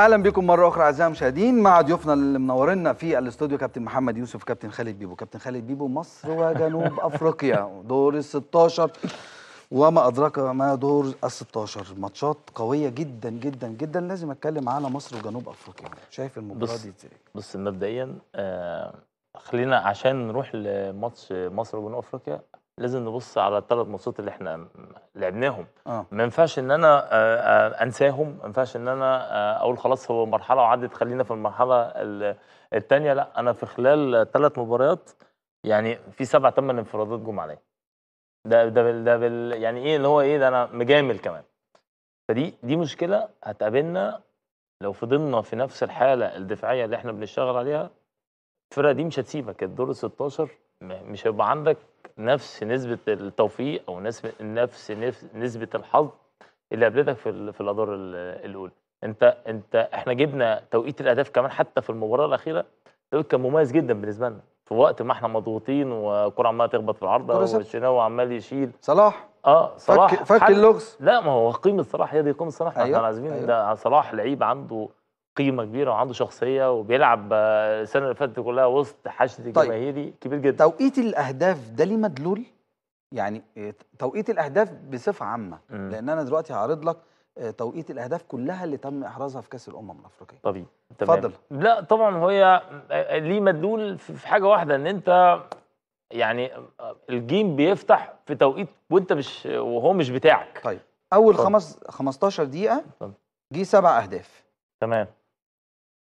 اهلا بكم مره اخرى اعزائي المشاهدين مع ضيوفنا اللي منورنا في الاستوديو كابتن محمد يوسف كابتن خالد بيبو كابتن خالد بيبو مصر وجنوب افريقيا دور ال 16 وما ادراك ما دور ال 16 ماتشات قويه جدا جدا جدا لازم اتكلم على مصر وجنوب افريقيا شايف المباراه دي ازاي بص مبدئيا آه خلينا عشان نروح لماتش مصر وجنوب افريقيا لازم نبص على الثلاث ماتشات اللي احنا لعبناهم آه. ما ينفعش ان انا آه، آه، انساهم ما ينفعش ان انا آه، اقول خلاص هو مرحله وعدت خلينا في المرحله الثانيه لا انا في خلال ثلاث مباريات يعني في سبع ثمان انفرادات جم عليا ده ده بال ده بال يعني ايه اللي هو ايه ده انا مجامل كمان فدي دي مشكله هتقابلنا لو فضلنا في نفس الحاله الدفاعيه اللي احنا بنشتغل عليها الفرقه دي مش هتسيبك الدور 16 مش هيبقى عندك نفس نسبه التوفيق او نفس نسبه الحظ اللي قابلتك في في الادوار الاولى انت انت احنا جبنا توقيت الاهداف كمان حتى في المباراه الاخيره توقيت كان مميز جدا بالنسبه لنا في وقت ما احنا مضغوطين والكره عماله تخبط في العارضه والشناوي عمال يشيل صلاح اه صلاح فك, فك اللغز لا ما هو قيمه صلاح هي دي قيمه صلاح أيوة. احنا عايزين أيوة. ده صلاح لعيب عنده قيمه كبيره وعنده شخصيه وبيلعب آه، السنه اللي فاتت كلها وسط حشد طيب. جماهيري كبير جدا توقيت الاهداف ده ليه مدلول؟ يعني آه، توقيت الاهداف بصفه عامه م. لان انا دلوقتي هعرض لك آه، توقيت الاهداف كلها اللي تم احرازها في كاس الامم الافريقيه طبيعي اتفضل لا طبعا هو ليه مدلول في حاجه واحده ان انت يعني الجيم بيفتح في توقيت وانت مش وهو مش بتاعك طيب اول خمس 15 دقيقه جه سبع اهداف تمام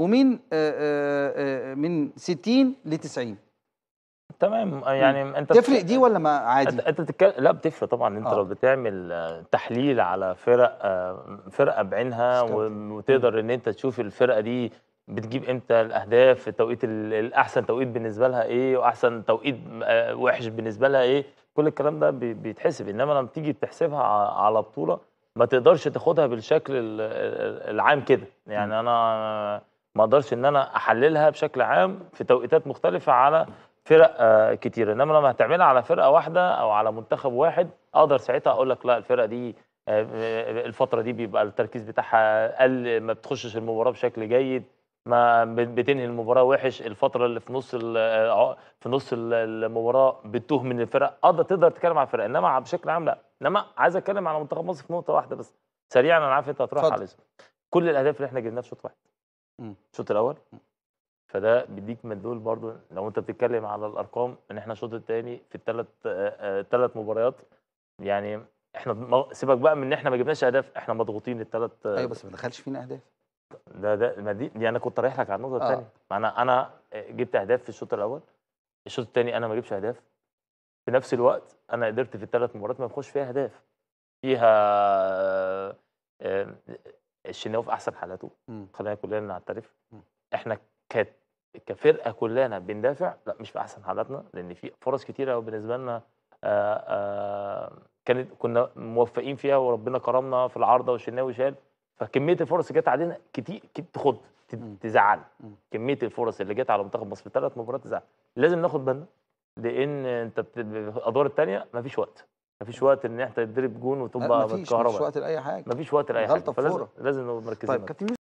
ومن آه، آه، آه، من 60 ل 90 تمام يعني مم. انت تفرق دي ولا ما عادي انت بتتكلم لا بتفرق طبعا انت آه. لو بتعمل تحليل على فرق فرقه بعينها وتقدر ان انت تشوف الفرقه دي بتجيب امتى الاهداف التوقيت الاحسن توقيت بالنسبه لها ايه واحسن توقيت وحش بالنسبه لها ايه كل الكلام ده بيتحسب انما لما تيجي تحسبها على بطوله ما تقدرش تاخدها بالشكل العام كده يعني انا ما اقدرش ان انا احللها بشكل عام في توقيتات مختلفه على فرق آه، كتير انما لما هتعملها على فرقه واحده او على منتخب واحد اقدر ساعتها اقول لك لا الفرقه دي آه، آه، الفتره دي بيبقى التركيز بتاعها قل ما بتخشش المباراه بشكل جيد ما بتنهي المباراه وحش الفتره اللي في نص في نص المباراه بتوه من الفرق اقدر تقدر تتكلم على الفرق انما بشكل عام لا انما عايز اتكلم على منتخب مصر في نقطه واحده بس سريعا انا عارف انت هتروح على الاسم كل الاهداف اللي احنا جبناها في شوط واحد الشوط الاول فده بيديك مدلول برضو لو انت بتتكلم على الارقام ان احنا الشوط الثاني في الثلاث ثلاث آه، آه، مباريات يعني احنا سيبك بقى من ان احنا ما جبناش اهداف احنا مضغوطين الثلاث آه، ايوه بس ما دخلش فينا اهداف ده ده ما دي, يعني انا كنت رايح لك على النقطه الثانيه آه. انا انا جبت اهداف في الشوط الاول الشوط الثاني انا ما جبتش اهداف في نفس الوقت انا قدرت في الثلاث مباريات ما بخش فيها اهداف فيها الشناوي في احسن حالاته خلينا كلنا نعترف احنا كانت كفرقه كلنا بندافع لا مش في احسن حالاتنا لان في فرص كتيره بالنسبه لنا آآ آه، آآ آه، كانت كنا موفقين فيها وربنا كرمنا في العارضه والشناوي شال فكميه الفرص اللي جت علينا كتير تخض تزعل كميه الفرص اللي جت على منتخب مصر في ثلاث مباريات تزعل لازم ناخد بالنا لان انت الادوار الثانيه مفيش وقت ما فيش وقت ان احنا تدرب جون وتبقى بالكهرباء ما فيش وقت لاي حاجه ما فيش وقت لاي حاجه غلطه فلازم لازم نبقى مركزين طيب كابتن